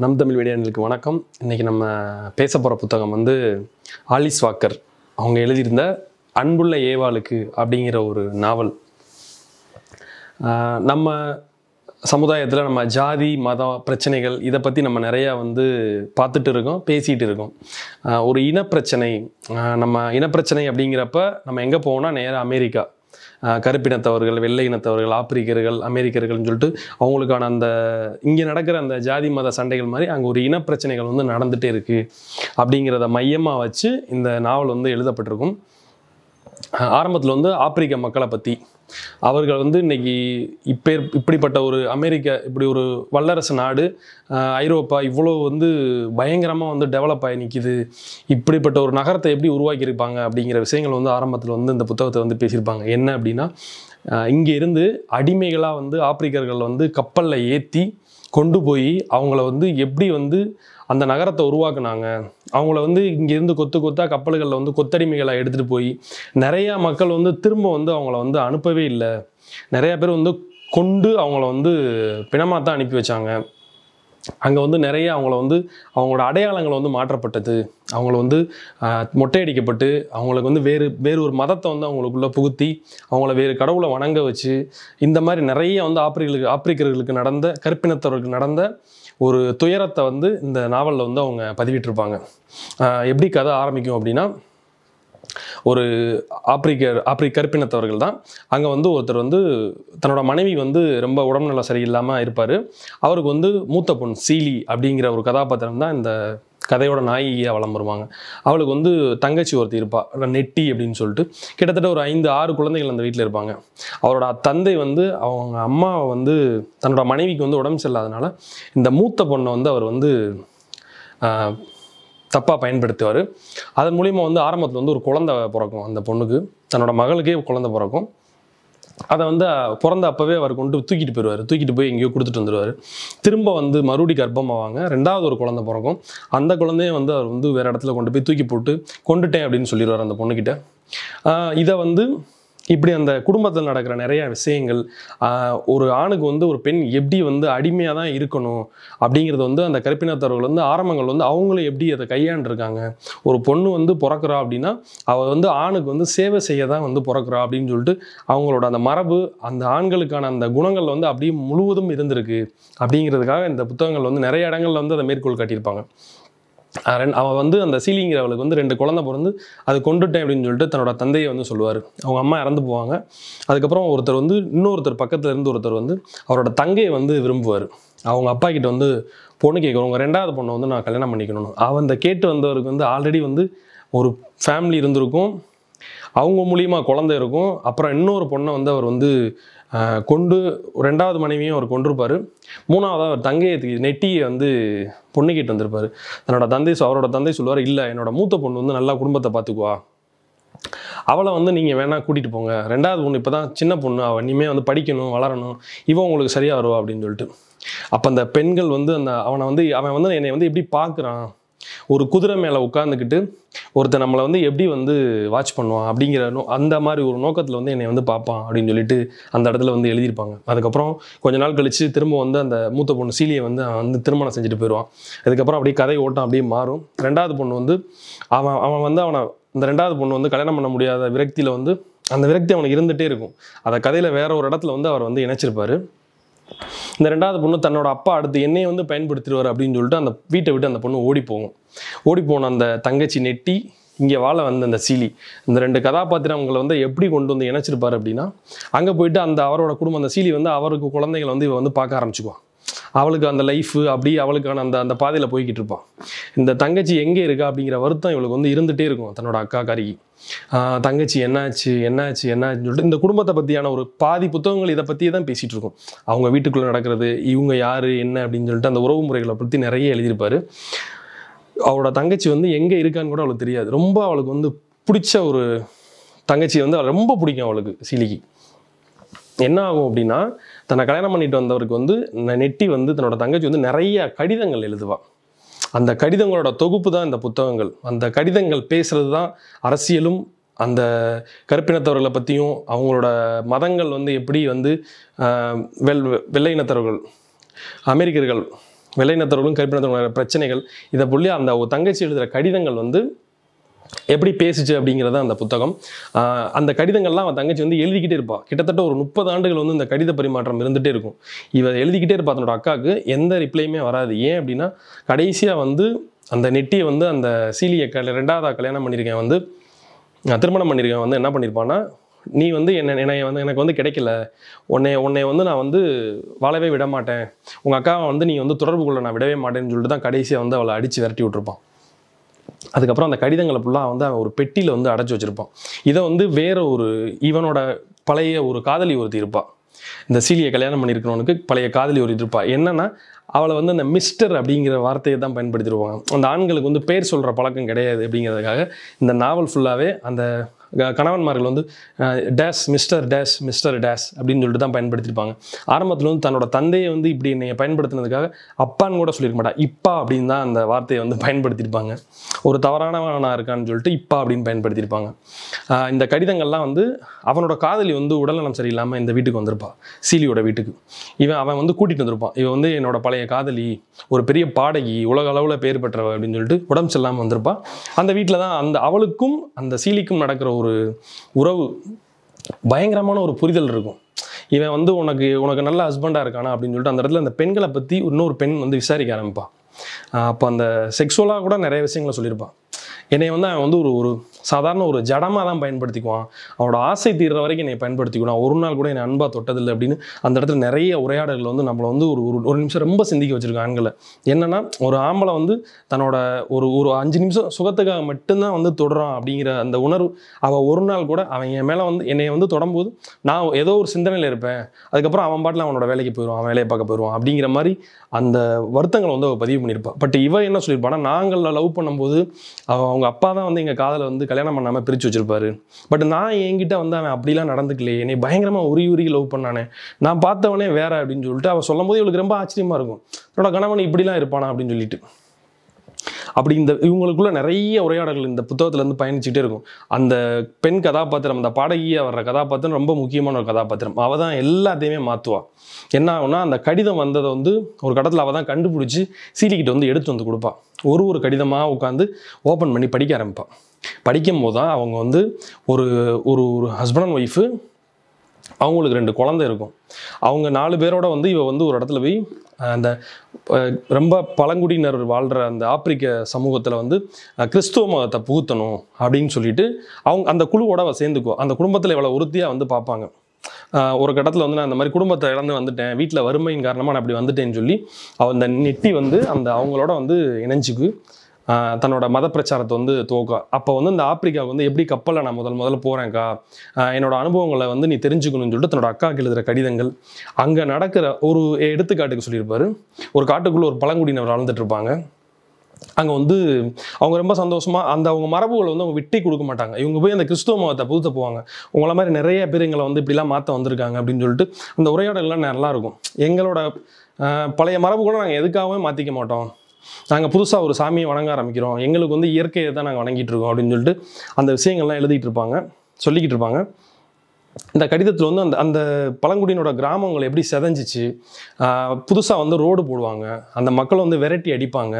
நம் தமிழ் மீடியானுக்கு வணக்கம் இன்றைக்கி நம்ம பேச போகிற புத்தகம் வந்து ஆலிஸ் வாக்கர் அவங்க எழுதியிருந்த அன்புள்ள ஏவாளுக்கு அப்படிங்கிற ஒரு நாவல் நம்ம சமுதாயத்தில் நம்ம ஜாதி மதம் பிரச்சனைகள் இதை பற்றி நம்ம நிறையா வந்து பார்த்துட்டு இருக்கோம் பேசிகிட்டு இருக்கோம் ஒரு இனப்பிரச்சனை நம்ம இனப்பிரச்சனை அப்படிங்கிறப்ப நம்ம எங்கே போவோம்னா நேராக அமெரிக்கா கருப்பினத்தவர்கள் வெள்ளை இனத்தவர்கள் ஆப்பிரிக்கர்கள் அமெரிக்கர்கள்னு சொல்லிட்டு அவங்களுக்கான அந்த இங்கே நடக்கிற அந்த ஜாதி மத சண்டைகள் மாதிரி அங்கே ஒரு இன பிரச்சனைகள் வந்து நடந்துகிட்டே இருக்குது அப்படிங்கிறத மையமாக வச்சு இந்த நாவல் வந்து எழுதப்பட்டிருக்கும் ஆரம்பத்தில் வந்து ஆப்பிரிக்க மக்களை பற்றி அவர்கள் வந்து இன்னைக்கு இப்பே இப்படிப்பட்ட ஒரு அமெரிக்கா இப்படி ஒரு வல்லரசு நாடு ஐரோப்பா இவ்வளோ வந்து பயங்கரமாக வந்து டெவலப் ஆகி நிற்கிது இப்படிப்பட்ட ஒரு நகரத்தை எப்படி உருவாக்கியிருப்பாங்க அப்படிங்கிற விஷயங்கள் வந்து ஆரம்பத்தில் வந்து இந்த புத்தகத்தை வந்து பேசியிருப்பாங்க என்ன அப்படின்னா இங்கே இருந்து அடிமைகளாக வந்து ஆப்பிரிக்கர்கள் வந்து கப்பலில் ஏற்றி கொண்டு போய் அவங்கள வந்து எப்படி வந்து அந்த நகரத்தை உருவாக்குனாங்க அவங்கள வந்து இங்கேருந்து கொத்து கொத்தா கப்பல்களில் வந்து கொத்தடிமைகளை எடுத்துகிட்டு போய் நிறையா மக்கள் வந்து திரும்ப வந்து அவங்கள வந்து அனுப்பவே இல்லை நிறையா பேர் வந்து கொண்டு அவங்கள வந்து பிணமாக தான் அனுப்பி வச்சாங்க அங்கே வந்து நிறைய அவங்கள வந்து அவங்களோட அடையாளங்களை வந்து மாற்றப்பட்டது அவங்கள வந்து மொட்டையடிக்கப்பட்டு அவங்களுக்கு வந்து வேறு வேறு ஒரு மதத்தை வந்து அவங்களுக்குள்ளே புகுத்தி அவங்கள வேறு கடவுளை வணங்க வச்சு இந்த மாதிரி நிறைய வந்து ஆப்பிரிக்கர்களுக்கு ஆப்பிரிக்கர்களுக்கு நடந்த கற்பினத்தவர்களுக்கு நடந்த ஒரு துயரத்தை வந்து இந்த நாவலில் வந்து அவங்க பதிவிட்டிருப்பாங்க எப்படி கதை ஆரம்பிக்கும் அப்படின்னா ஒரு ஆப்பிரிக்கர் ஆப்பிரி கருப்பினத்தவர்கள் தான் அங்கே வந்து ஒருத்தர் வந்து தன்னோட மனைவி வந்து ரொம்ப உடம்பு சரியில்லாமல் இருப்பார் அவருக்கு வந்து மூத்த பொன் சீலி அப்படிங்கிற ஒரு கதாபாத்திரம் தான் இந்த கதையோட நாயகியாக வளம் வருவாங்க அவளுக்கு வந்து தங்கச்சி ஒருத்தி இருப்பாள் நெட்டி அப்படின்னு சொல்லிட்டு கிட்டத்தட்ட ஒரு ஐந்து ஆறு குழந்தைகள் அந்த வீட்டில் இருப்பாங்க அவரோட தந்தை வந்து அவங்க அம்மாவை வந்து தன்னோட மனைவிக்கு வந்து உடம்பு செல்லாதனால இந்த மூத்த பொண்ணை வந்து அவர் வந்து தப்பாக பயன்படுத்துவார் அதன் மூலிமா வந்து ஆரம்பத்தில் வந்து ஒரு குழந்தை பிறக்கும் அந்த பொண்ணுக்கு தன்னோட மகளுக்கே குழந்தை பிறக்கும் அதை வந்து பிறந்த அப்போவே அவர் கொண்டு தூக்கிட்டு போயிடுவார் தூக்கிட்டு போய் எங்கேயோ கொடுத்துட்டு வந்துடுவார் திரும்ப வந்து மறுபடி கர்ப்பமாவாங்க ரெண்டாவது ஒரு குழந்தை பிறக்கும் அந்த குழந்தையே வந்து அவர் வந்து வேறு இடத்துல கொண்டு போய் தூக்கி போட்டு கொண்டுட்டேன் அப்படின்னு சொல்லிடுவார் அந்த பொண்ணுக்கிட்ட இதை வந்து இப்படி அந்த குடும்பத்தில் நடக்கிற நிறைய விஷயங்கள் ஒரு ஆணுக்கு வந்து ஒரு பெண் எப்படி வந்து அடிமையாக தான் இருக்கணும் அப்படிங்கிறது வந்து அந்த கருப்பினத்தவர்கள் வந்து ஆரம்பங்கள் வந்து அவங்களும் எப்படி அதை கையாண்டுருக்காங்க ஒரு பொண்ணு வந்து பிறக்கிறா அப்படின்னா அவள் வந்து ஆணுக்கு வந்து சேவை செய்ய தான் வந்து பிறக்கிறா அப்படின்னு சொல்லிட்டு அவங்களோட அந்த மரபு அந்த ஆண்களுக்கான அந்த குணங்கள் வந்து அப்படியே முழுவதும் இருந்திருக்கு அப்படிங்கிறதுக்காக இந்த புத்தகங்கள் வந்து நிறைய இடங்கள்ல வந்து அதை மேற்கோள் காட்டியிருப்பாங்க அவன் வந்து அந்த சீலிங்கிற அவளுக்கு வந்து ரெண்டு குழந்தை பிறந்து அது கொண்டுட்டேன் அப்படின்னு சொல்லிட்டு தன்னோட தந்தையை வந்து சொல்லுவார் அவங்க அம்மா இறந்து போவாங்க அதுக்கப்புறம் ஒருத்தர் வந்து இன்னொருத்தர் பக்கத்தில் இருந்து ஒருத்தர் வந்து அவரோட தங்கையை வந்து விரும்புவார் அவங்க அப்பா கிட்ட வந்து பொண்ணு கேட்கணும் உங்கள் ரெண்டாவது பொண்ணை வந்து நான் கல்யாணம் பண்ணிக்கணும் அவன் இந்த கேட்டு வந்தவருக்கு வந்து ஆல்ரெடி வந்து ஒரு ஃபேமிலி இருந்திருக்கும் அவங்க மூலியமாக குழந்தை இருக்கும் அப்புறம் இன்னொரு பொண்ணை வந்து அவர் வந்து கொண்டு ரெண்டாவது மனைவியும் அவர் கொண்டிருப்பார் மூணாவதாக அவர் தங்கையை நெட்டியை வந்து பொண்ணுக்கிட்டு வந்திருப்பார் தன்னோட தந்தை அவரோட தந்தை சொல்லுவார் இல்லை என்னோட மூத்த பொண்ணு வந்து நல்லா குடும்பத்தை பார்த்துக்குவா அவளை வந்து நீங்கள் வேணால் கூட்டிகிட்டு போங்க ரெண்டாவது பொண்ணு இப்போ தான் சின்ன பொண்ணு அவள் இனிமேல் வந்து படிக்கணும் வளரணும் இவன் உங்களுக்கு சரியாக வருவா அப்படின்னு சொல்லிட்டு அப்போ அந்த பெண்கள் வந்து அந்த அவனை வந்து அவன் வந்து என்னை வந்து எப்படி பார்க்குறான் ஒரு குதிரை மேலே உட்காந்துக்கிட்டு ஒருத்தர் நம்மளை வந்து எப்படி வந்து வாட்ச் பண்ணுவான் அப்படிங்கிற நோ அந்த மாதிரி ஒரு நோக்கத்தில் வந்து என்னை வந்து பார்ப்பான் அப்படின்னு சொல்லிட்டு அந்த இடத்துல வந்து எழுதியிருப்பாங்க அதுக்கப்புறம் கொஞ்ச நாள் கழித்து திரும்ப வந்து அந்த மூத்த பொண்ணு சீலியை வந்து வந்து திருமணம் செஞ்சுட்டு போயிடுவான் அதுக்கப்புறம் அப்படியே கதை ஓட்டம் அப்படியே மாறும் ரெண்டாவது பொண்ணு வந்து அவன் அவன் வந்து அவனை இந்த ரெண்டாவது பொண்ணு வந்து கல்யாணம் பண்ண முடியாத விரக்தியில் வந்து அந்த விரக்தி அவனுக்கு இருந்துகிட்டே இருக்கும் அதை கதையில் வேற ஒரு இடத்துல வந்து அவர் வந்து இணைச்சிருப்பாரு இந்த ரெண்டாவது பொண்ணு தன்னோட அப்பா அடுத்து என்னையை வந்து பயன்படுத்திடுவார் அப்படின்னு சொல்லிட்டு அந்த வீட்டை விட்டு அந்த பொண்ணு ஓடி போகும் ஓடி போன அந்த தங்கச்சி நெட்டி இங்கே வாழ வந்த அந்த சீலி இந்த ரெண்டு கதாபாத்திரங்களை வந்து எப்படி கொண்டு வந்து இணைச்சிருப்பார் அப்படின்னா அங்கே போயிட்டு அந்த அவரோட குடும்பம் அந்த சீலி வந்து அவருக்கு குழந்தைகளை வந்து இவ வந்து பார்க்க ஆரம்பிச்சுக்குவான் அவளுக்கு அந்த லைஃப் அப்படி அவளுக்கான அந்த அந்த பாதையில் போய்கிட்டு இருப்பான் இந்த தங்கச்சி எங்கே இருக்கா அப்படிங்கிற வருத்தம் இவளுக்கு வந்து இருந்துகிட்டே இருக்கும் தன்னோட அக்கா காரிக்கு தங்கச்சி என்னாச்சு என்னாச்சு என்னாச்சுன்னு சொல்லிட்டு இந்த குடும்பத்தை பற்றியான ஒரு பாதி புத்தகங்கள் இதை பற்றியே தான் பேசிகிட்டு இருக்கும் அவங்க வீட்டுக்குள்ளே நடக்கிறது இவங்க யார் என்ன அப்படின்னு சொல்லிட்டு அந்த உறவு முறைகளை பற்றி நிறைய எழுதியிருப்பார் அவளோட தங்கச்சி வந்து எங்கே இருக்கான்னு கூட அவளுக்கு தெரியாது ரொம்ப அவளுக்கு வந்து பிடிச்ச ஒரு தங்கச்சி வந்து ரொம்ப பிடிக்கும் அவளுக்கு சீலிக்கு என்ன ஆகும் அப்படின்னா தன்னை கல்யாணம் பண்ணிட்டு வந்தவருக்கு வந்து நெட்டி வந்து தன்னோட தங்கச்சி வந்து நிறைய கடிதங்கள் எழுதுவாள் அந்த கடிதங்களோட தொகுப்பு தான் இந்த புத்தகங்கள் அந்த கடிதங்கள் பேசுகிறது தான் அரசியலும் அந்த கருப்பினத்தவர்களை பற்றியும் அவங்களோட மதங்கள் வந்து எப்படி வந்து வெள் வெள்ளையினத்தவர்கள் அமெரிக்கர்கள் வெள்ளையினத்தவர்களும் கருப்பினத்தவர்களோட பிரச்சனைகள் இதை புள்ளி அந்த தங்கச்சி எழுதுகிற கடிதங்கள் வந்து எப்படி பேசுச்சு அப்படிங்கிறத அந்த புத்தகம் அந்த கடிதங்கள்லாம் அவன் தங்கச்சி வந்து எழுதிக்கிட்டே இருப்பாள் கிட்டத்தட்ட ஒரு முப்பது ஆண்டுகள் வந்து இந்த கடித பரிமாற்றம் இருந்துகிட்டே இருக்கும் இவ எழுதிக்கிட்டே இருப்பா தன்னோட அக்காவுக்கு எந்த ரிப்ளையுமே வராது ஏன் அப்படின்னா கடைசியாக வந்து அந்த நெட்டியை வந்து அந்த சீலியை க ரெண்டாவதாக கல்யாணம் பண்ணியிருக்கேன் வந்து திருமணம் பண்ணியிருக்கேன் வந்து என்ன பண்ணியிருப்பான்னா நீ வந்து என்ன என்னை வந்து எனக்கு வந்து கிடைக்கல உன்னை உன்னை வந்து நான் வந்து வாழவே விட மாட்டேன் உங்கள் அக்காவை வந்து நீ வந்து தொடர்பு கொள்ள நான் விடவே மாட்டேன்னு சொல்லிட்டு தான் கடைசியாக வந்து அவளை அடித்து விரட்டி விட்டுருப்பான் அதுக்கப்புறம் அந்த கடிதங்களை ஃபுல்லாக வந்து அவன் ஒரு பெட்டியில் வந்து அடைச்சி வச்சுருப்பான் இதை வந்து வேறு ஒரு இவனோட பழைய ஒரு காதலி ஒருத்தி இருப்பாள் இந்த சீலியை கல்யாணம் பண்ணியிருக்கிறவனுக்கு பழைய காதலி ஒரு இருப்பா என்னன்னா அவளை வந்து அந்த மிஸ்டர் அப்படிங்கிற வார்த்தையை தான் பயன்படுத்திடுவாங்க அந்த ஆண்களுக்கு வந்து பேர் சொல்கிற பழக்கம் கிடையாது அப்படிங்கிறதுக்காக இந்த நாவல் ஃபுல்லாகவே அந்த கணவன்மார்கள் வந்து டேஸ் மிஸ்டர் டேஸ் மிஸ்டர் டேஸ் அப்படின்னு சொல்லிட்டு தான் பயன்படுத்தியிருப்பாங்க ஆரம்பத்தில் வந்து தன்னோட தந்தையை வந்து இப்படி என்னை பயன்படுத்தினதுக்காக அப்பான்னு கூட சொல்லியிருக்க மாட்டா இப்பா அப்படின்னு தான் அந்த வார்த்தையை வந்து பயன்படுத்தியிருப்பாங்க ஒரு தவறானவனாக இருக்கான்னு சொல்லிட்டு இப்பா அப்படின்னு பயன்படுத்தியிருப்பாங்க இந்த கடிதங்கள்லாம் வந்து அவனோட காதலி வந்து உடல்நலம் சரியில்லாமல் இந்த வீட்டுக்கு வந்திருப்பா சீலியோட வீட்டுக்கு இவன் அவன் வந்து கூட்டிகிட்டு வந்திருப்பான் இவன் வந்து என்னோட பழைய காதலி ஒரு பெரிய பாடகி உலக அளவில் பெயர் பெற்றவ அப்படின்னு சொல்லிட்டு உடம்பு சரியில்லாமல் வந்திருப்பான் அந்த வீட்டில் தான் அந்த அவளுக்கும் அந்த சீலிக்கும் நடக்கிற ஒரு உறவு பயங்கரமான ஒரு புரிதல் இருக்கும் இவன் வந்து உனக்கு உனக்கு நல்ல ஹஸ்பண்டாக இருக்கானா அப்படின்னு சொல்லிட்டு அந்த இடத்துல அந்த பெண்களை பற்றி இன்னொரு பெண் வந்து விசாரிக்க ஆரம்பிப்பான் அப்போ அந்த செக்ஷுவலாக கூட நிறைய விஷயங்களை சொல்லியிருப்பான் என்னை வந்து அவன் வந்து ஒரு ஒரு சாதாரண ஒரு ஜடமாக தான் பயன்படுத்திக்குவான் அவனோட ஆசை தீர்ற வரைக்கும் என்னை பயன்படுத்திக்கணும் ஒரு நாள் கூட என்னை அன்பாக தொட்டதில்லை அப்படின்னு அந்த இடத்துல நிறைய உரையாடல்கள் வந்து நம்மளை வந்து ஒரு ஒரு நிமிஷம் ரொம்ப சிந்திக்க வச்சுருக்காங்க ஆண்களை என்னென்னா ஒரு ஆம்பளை வந்து தன்னோட ஒரு ஒரு அஞ்சு நிமிஷம் சுகத்துக்காக மட்டும்தான் வந்து தொடுறான் அப்படிங்கிற அந்த உணர்வு அவள் ஒரு நாள் கூட அவன் என் மேலே வந்து என்னை வந்து தொடரும்போது நான் ஏதோ ஒரு சிந்தனையில் இருப்பேன் அதுக்கப்புறம் அவன் பாட்டில் அவனோட வேலைக்கு போயிடுவான் அவன் வேலையை பார்க்க போயிடுவான் அப்படிங்கிற மாதிரி அந்த வருத்தங்களை வந்து அவள் பதிவு பண்ணியிருப்பாள் பட் இவன் என்ன சொல்லியிருப்பான்னா நாங்கள் லவ் பண்ணும்போது அவங்க அப்பா தான் வந்து எங்கள் காதலை வந்து கல்யாணம் பண்ணாமல் பிரித்து வச்சிருப்பாரு பட் நான் என்கிட்ட வந்து அவன் அப்படிலாம் நடந்துக்கலையே என்னை பயங்கரமாக உரி உரிய லவ் பண்ணானே நான் பார்த்தவனே வேற அப்படின்னு சொல்லிட்டு அவள் சொல்லும் போது இவளுக்கு ரொம்ப ஆச்சரியமாக இருக்கும் என்னோட கணவன் இப்படிலாம் இருப்பானா அப்படின்னு சொல்லிட்டு அப்படி இந்த இவங்களுக்குள்ள நிறைய உரையாடல்கள் இந்த புத்தகத்துலேருந்து பயணிச்சுட்டே இருக்கும் அந்த பெண் கதாபாத்திரம் அந்த பாடகியை வர்ற கதாபாத்திரம் ரொம்ப முக்கியமான ஒரு கதாபாத்திரம் அவள் தான் எல்லாத்தையுமே மாற்றுவாள் என்ன ஆகுனா அந்த கடிதம் வந்ததை வந்து ஒரு கடத்தில் அவள் தான் கண்டுபிடிச்சி சீலிக்கிட்ட வந்து எடுத்து வந்து கொடுப்பா ஒரு ஒரு கடிதமாக உட்காந்து ஓப்பன் பண்ணி படிக்க ஆரம்பிப்பாள் படிக்கும் போது தான் அவங்க வந்து ஒரு ஒரு ஒரு ஹஸ்பண்ட் அண்ட் ஒய்ஃபு அவங்களுக்கு ரெண்டு குழந்தை இருக்கும் அவங்க நாலு பேரோட வந்து இவ வந்து ஒரு இடத்துல போய் அந்த ரொம்ப பழங்குடியினர் வாழ்கிற அந்த ஆப்பிரிக்க சமூகத்தில் வந்து கிறிஸ்துவ மதத்தை புகுத்தணும் அப்படின்னு சொல்லிட்டு அவங்க அந்த குழுவோட சேர்ந்துக்கும் அந்த குடும்பத்தில் இவ்வளோ உறுதியாக வந்து பார்ப்பாங்க ஒரு கட்டத்தில் வந்து நான் அந்த மாதிரி குடும்பத்தை இழந்து வந்துட்டேன் வீட்டில் வறுமையின் காரணமாக நான் அப்படி வந்துட்டேன்னு சொல்லி அந்த நெட்டி வந்து அந்த அவங்களோட வந்து இணைஞ்சிக்கு தன்னோட மத பிரச்சாரத்தை வந்து துவக்கா அப்போ வந்து இந்த ஆப்பிரிக்காவுக்கு வந்து எப்படி கப்பலில் நான் முதல் முதல்ல போகிறேன்க்கா என்னோட அனுபவங்களை வந்து நீ தெரிஞ்சுக்கணும்னு சொல்லிட்டு தன்னோட அக்காக்கு எழுதுகிற கடிதங்கள் அங்கே நடக்கிற ஒரு எடுத்துக்காட்டுக்கு சொல்லியிருப்பார் ஒரு காட்டுக்குள்ளே ஒரு பழங்குடியினர் வளர்ந்துட்டு இருப்பாங்க அங்கே வந்து அவங்க ரொம்ப சந்தோஷமாக அந்த அவங்க மரபுகளை வந்து அவங்க விட்டி கொடுக்க மாட்டாங்க இவங்க போய் அந்த கிறிஸ்துவ மதத்தை புதுத்த போவாங்க உங்களை மாதிரி நிறைய பேர் எங்களை வந்து இப்படிலாம் மாற்ற வந்திருக்காங்க அப்படின்னு சொல்லிட்டு அந்த உரையாடலாம் நல்லாயிருக்கும் எங்களோட பழைய மரபுகளை நாங்கள் எதுக்காகவே மாற்றிக்க மாட்டோம் நாங்கள் புதுசாக ஒரு சாமியை வணங்க ஆரம்பிக்கிறோம் எங்களுக்கு வந்து இயற்கையை தான் நாங்கள் வணங்கிட்டு இருக்கோம் அப்படின்னு சொல்லிட்டு அந்த விஷயங்கள்லாம் எழுதிட்டு இருப்பாங்க சொல்லிக்கிட்டு இருப்பாங்க இந்த கடிதத்தில் வந்து அந்த அந்த பழங்குடியினோட கிராமங்கள் எப்படி செதஞ்சிச்சு புதுசாக வந்து ரோடு போடுவாங்க அந்த மக்களை வந்து வெரைட்டி அடிப்பாங்க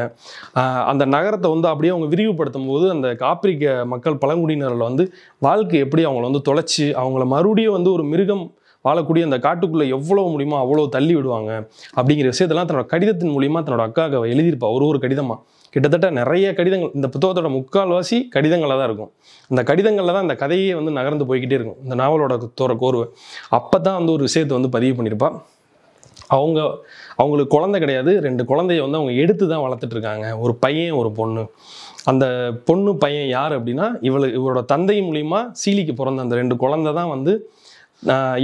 அந்த நகரத்தை வந்து அப்படியே அவங்க விரிவுபடுத்தும் போது அந்த காப்பிரிக்க மக்கள் பழங்குடியினரில் வந்து வாழ்க்கை எப்படி அவங்கள வந்து தொலைச்சி அவங்கள மறுபடியும் வந்து ஒரு மிருகம் வாழக்கூடிய அந்த காட்டுக்குள்ளே எவ்வளோ முடியுமோ அவ்வளோ தள்ளி விடுவாங்க அப்படிங்கிற விஷயத்தெல்லாம் தன்னோட கடிதத்தின் மூலிமா தன்னோட அக்காவை எழுதியிருப்பா ஒரு ஒரு கடிதமாக கிட்டத்தட்ட நிறைய கடிதங்கள் இந்த புத்தகத்தோட முக்கால்வாசி கடிதங்களாக தான் இருக்கும் அந்த கடிதங்களில் தான் அந்த கதையே வந்து நகர்ந்து போய்கிட்டே இருக்கும் இந்த நாவலோட தோற கோர்வை அப்போ தான் வந்து ஒரு விஷயத்தை வந்து பதிவு பண்ணியிருப்பாள் அவங்க அவங்களுக்கு குழந்தை கிடையாது ரெண்டு குழந்தைய வந்து அவங்க எடுத்து தான் வளர்த்துட்ருக்காங்க ஒரு பையன் ஒரு பொண்ணு அந்த பொண்ணு பையன் யார் அப்படின்னா இவளு இவரோட தந்தை மூலிமா சீலிக்கு பிறந்த அந்த ரெண்டு குழந்தை தான் வந்து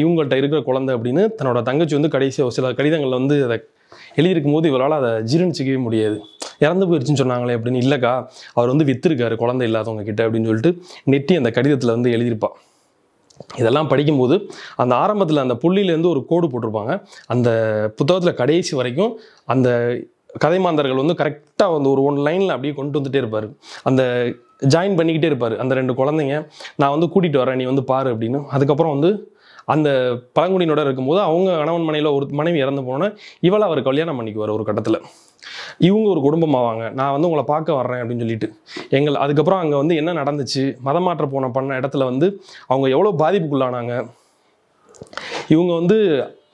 இவங்கள்ட்ட இருக்கிற குழந்தை அப்படின்னு தன்னோட தங்கச்சி வந்து கடைசி சில கடிதங்களில் வந்து அதை எழுதியிருக்கும் போது இவரால் அதை ஜீரணிச்சிக்கவே முடியாது இறந்து போயிடுச்சுன்னு சொன்னாங்களே அப்படின்னு இல்லைக்கா அவர் வந்து வித்துருக்காரு குழந்தை இல்லாதவங்க கிட்ட அப்படின்னு சொல்லிட்டு நெட்டி அந்த கடிதத்தில் வந்து எழுதியிருப்பா இதெல்லாம் படிக்கும்போது அந்த ஆரம்பத்தில் அந்த புள்ளியிலேருந்து ஒரு கோடு போட்டிருப்பாங்க அந்த புத்தகத்தில் கடைசி வரைக்கும் அந்த கதைமாந்தர்கள் வந்து கரெக்டாக வந்து ஒரு ஒன் லைனில் அப்படியே கொண்டு வந்துகிட்டே இருப்பார் அந்த ஜாயின் பண்ணிக்கிட்டே இருப்பார் அந்த ரெண்டு குழந்தைங்க நான் வந்து கூட்டிகிட்டு வரேன் நீ வந்து பாரு அப்படின்னு அதுக்கப்புறம் வந்து அந்த பழங்குடியினோட இருக்கும்போது அவங்க கணவன் மனையில் ஒரு மனைவி இறந்து போனோன்னே இவளை அவர் கல்யாணம் பண்ணிக்குவார் ஒரு கட்டத்தில் இவங்க ஒரு குடும்பம் ஆவாங்க நான் வந்து உங்களை பார்க்க வர்றேன் அப்படின்னு சொல்லிட்டு எங்கள் அதுக்கப்புறம் அங்கே வந்து என்ன நடந்துச்சு மாற்ற போன பண்ண இடத்துல வந்து அவங்க எவ்வளோ பாதிப்புக்குள்ளானாங்க இவங்க வந்து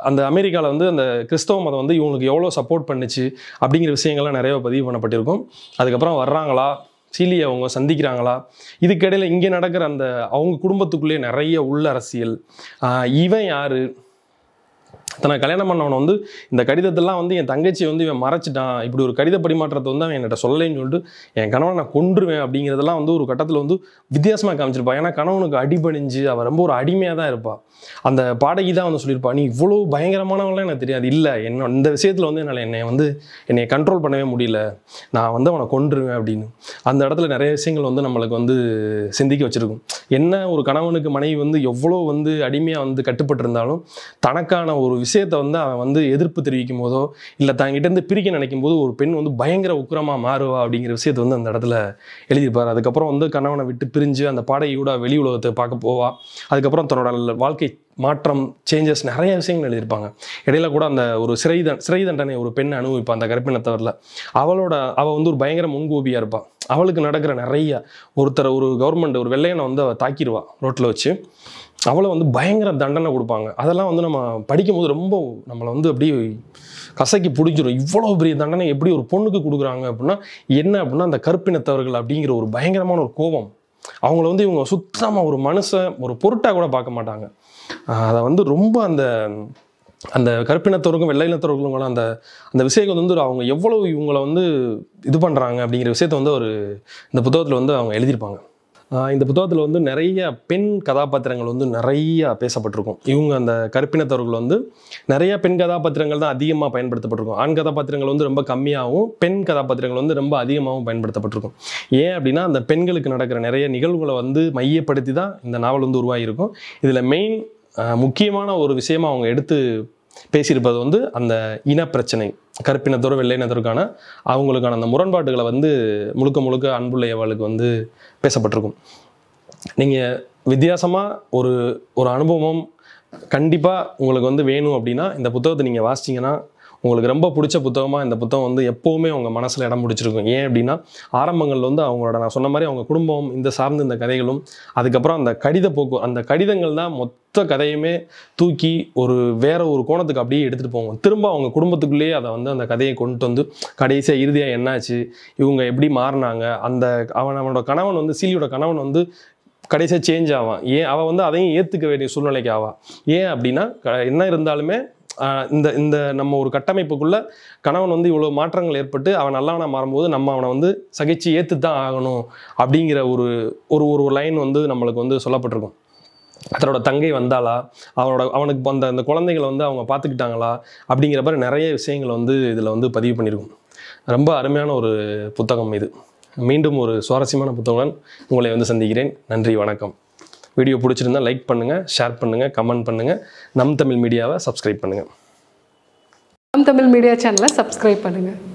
அந்த அமெரிக்காவில் வந்து அந்த கிறிஸ்தவ மதம் வந்து இவங்களுக்கு எவ்வளோ சப்போர்ட் பண்ணுச்சு அப்படிங்கிற விஷயங்கள்லாம் நிறைய பதிவு பண்ணப்பட்டிருக்கும் அதுக்கப்புறம் வர்றாங்களா சிலி அவங்க சந்திக்கிறாங்களா இதுக்கிடையில் இங்கே நடக்கிற அந்த அவங்க குடும்பத்துக்குள்ளேயே நிறைய உள்ள அரசியல் இவன் யார் தன்னை கல்யாணம் பண்ணவனை வந்து இந்த கடிதத்தெல்லாம் வந்து என் தங்கச்சி வந்து இவன் மறைச்சிட்டான் இப்படி ஒரு கடித பரிமாற்றத்தை வந்து அவன் என்கிட்ட சொல்லலைன்னு சொல்லிட்டு என் கணவனை நான் கொன்றுவேன் அப்படிங்கிறதெல்லாம் வந்து ஒரு கட்டத்தில் வந்து வித்தியாசமாக காமிச்சிருப்பான் ஏன்னா கணவனுக்கு அடிபணிஞ்சு அவன் ரொம்ப ஒரு அடிமையாக தான் இருப்பாள் அந்த பாடகி தான் வந்து சொல்லியிருப்பா நீ இவ்வளோ பயங்கரமானவங்களாம் எனக்கு தெரியாது இல்லை என்ன இந்த விஷயத்தில் வந்து என்னால் என்னை வந்து என்னை கண்ட்ரோல் பண்ணவே முடியல நான் வந்து அவனை கொன்றுவேன் அப்படின்னு அந்த இடத்துல நிறைய விஷயங்கள் வந்து நம்மளுக்கு வந்து சிந்திக்க வச்சுருக்கும் என்ன ஒரு கணவனுக்கு மனைவி வந்து எவ்வளோ வந்து அடிமையாக வந்து கட்டுப்பட்டிருந்தாலும் தனக்கான ஒரு விஷயத்தை வந்து அவன் வந்து எதிர்ப்பு தெரிவிக்கும் போதோ இல்லை தங்கிட்ட இருந்து பிரிக்க நினைக்கும் போது ஒரு பெண் வந்து பயங்கர உக்கிரமாக மாறுவா அப்படிங்கிற விஷயத்தை வந்து அந்த இடத்துல எழுதியிருப்பார் அதுக்கப்புறம் வந்து கணவனை விட்டு பிரிஞ்சு அந்த பாடையூடாக வெளி உலகத்தை பார்க்க போவா அதுக்கப்புறம் தன்னோட வாழ்க்கை மாற்றம் சேஞ்சஸ் நிறைய விஷயங்கள் எழுதியிருப்பாங்க இடையில கூட அந்த ஒரு சிறை த சிறை தண்டனை ஒரு பெண் அனுபவிப்பான் அந்த கருப்பினத்தவரில் அவளோட அவள் வந்து ஒரு பயங்கர முன்கோபியாக இருப்பாள் அவளுக்கு நடக்கிற நிறைய ஒருத்தர் ஒரு கவர்மெண்ட் ஒரு வெள்ளையனை வந்து அவள் தாக்கிடுவாள் ரோட்டில் வச்சு அவ்வளோ வந்து பயங்கர தண்டனை கொடுப்பாங்க அதெல்லாம் வந்து நம்ம படிக்கும்போது ரொம்ப நம்மளை வந்து அப்படியே கசக்கி பிடிச்சிடும் இவ்வளோ பெரிய தண்டனை எப்படி ஒரு பொண்ணுக்கு கொடுக்குறாங்க அப்படின்னா என்ன அப்படின்னா அந்த கருப்பினத்தவர்கள் அப்படிங்கிற ஒரு பயங்கரமான ஒரு கோபம் அவங்கள வந்து இவங்க சுத்தமாக ஒரு மனுஷன் ஒரு பொருட்டாக கூட பார்க்க மாட்டாங்க அதை வந்து ரொம்ப அந்த அந்த கருப்பினத்தவருக்கும் கூட அந்த அந்த விஷயங்கள் வந்து அவங்க எவ்வளோ இவங்களை வந்து இது பண்ணுறாங்க அப்படிங்கிற விஷயத்த வந்து ஒரு இந்த புத்தகத்தில் வந்து அவங்க எழுதியிருப்பாங்க இந்த புத்தகத்தில் வந்து நிறைய பெண் கதாபாத்திரங்கள் வந்து நிறைய பேசப்பட்டிருக்கும் இவங்க அந்த கருப்பினத்தவர்கள் வந்து நிறைய பெண் கதாபாத்திரங்கள் தான் அதிகமாக பயன்படுத்தப்பட்டிருக்கும் ஆண் கதாபாத்திரங்கள் வந்து ரொம்ப கம்மியாகவும் பெண் கதாபாத்திரங்கள் வந்து ரொம்ப அதிகமாகவும் பயன்படுத்தப்பட்டிருக்கும் ஏன் அப்படின்னா அந்த பெண்களுக்கு நடக்கிற நிறைய நிகழ்வுகளை வந்து மையப்படுத்தி தான் இந்த நாவல் வந்து உருவாகியிருக்கும் இதில் மெயின் முக்கியமான ஒரு விஷயமாக அவங்க எடுத்து பேசியிருப்பது வந்து அந்த இன பிரச்சனை கருப்பினத்தோடு வெள்ளையினத்திற்கான அவங்களுக்கான அந்த முரண்பாடுகளை வந்து முழுக்க முழுக்க அன்புள்ளையவாளுக்கு வந்து பேசப்பட்டிருக்கும் நீங்கள் வித்தியாசமாக ஒரு ஒரு அனுபவம் கண்டிப்பாக உங்களுக்கு வந்து வேணும் அப்படின்னா இந்த புத்தகத்தை நீங்கள் வாசிச்சிங்கன்னா உங்களுக்கு ரொம்ப பிடிச்ச புத்தகமாக இந்த புத்தகம் வந்து எப்போவுமே உங்கள் மனசில் இடம் பிடிச்சிருக்கும் ஏன் அப்படின்னா ஆரம்பங்கள் வந்து அவங்களோட நான் சொன்ன மாதிரி அவங்க குடும்பம் இந்த சார்ந்த இந்த கதைகளும் அதுக்கப்புறம் அந்த கடித போக்கு அந்த கடிதங்கள் தான் மொத்த கதையுமே தூக்கி ஒரு வேற ஒரு கோணத்துக்கு அப்படியே எடுத்துகிட்டு போவோம் திரும்ப அவங்க குடும்பத்துக்குள்ளேயே அதை வந்து அந்த கதையை கொண்டு வந்து கடைசியாக இறுதியாக என்னாச்சு இவங்க எப்படி மாறினாங்க அந்த அவன் அவனோட கணவன் வந்து சீலியோட கணவன் வந்து கடைசியாக சேஞ்ச் ஆவான் ஏன் அவள் வந்து அதையும் ஏற்றுக்க வேண்டிய சூழ்நிலைக்கு ஆவா ஏன் அப்படின்னா என்ன இருந்தாலுமே இந்த இந்த நம்ம ஒரு கட்டமைப்புக்குள்ளே கணவன் வந்து இவ்வளோ மாற்றங்கள் ஏற்பட்டு அவன் நல்லவனாக மாறும்போது நம்ம அவனை வந்து சகிச்சு ஏற்று தான் ஆகணும் அப்படிங்கிற ஒரு ஒரு ஒரு லைன் வந்து நம்மளுக்கு வந்து சொல்லப்பட்டிருக்கும் அதனோட தங்கை வந்தாளா அவனோட அவனுக்கு அந்த அந்த குழந்தைகளை வந்து அவங்க பார்த்துக்கிட்டாங்களா அப்படிங்கிற மாதிரி நிறைய விஷயங்கள் வந்து இதில் வந்து பதிவு பண்ணியிருக்கும் ரொம்ப அருமையான ஒரு புத்தகம் இது மீண்டும் ஒரு சுவாரஸ்யமான புத்தகம் உங்களை வந்து சந்திக்கிறேன் நன்றி வணக்கம் வீடியோ பிடிச்சிருந்தா லைக் பண்ணுங்கள் ஷேர் பண்ணுங்கள் கமெண்ட் பண்ணுங்கள் நம் தமிழ் மீடியாவை சப்ஸ்கிரைப் பண்ணுங்கள் நம் தமிழ் மீடியா சேனலை சப்ஸ்கிரைப் பண்ணுங்கள்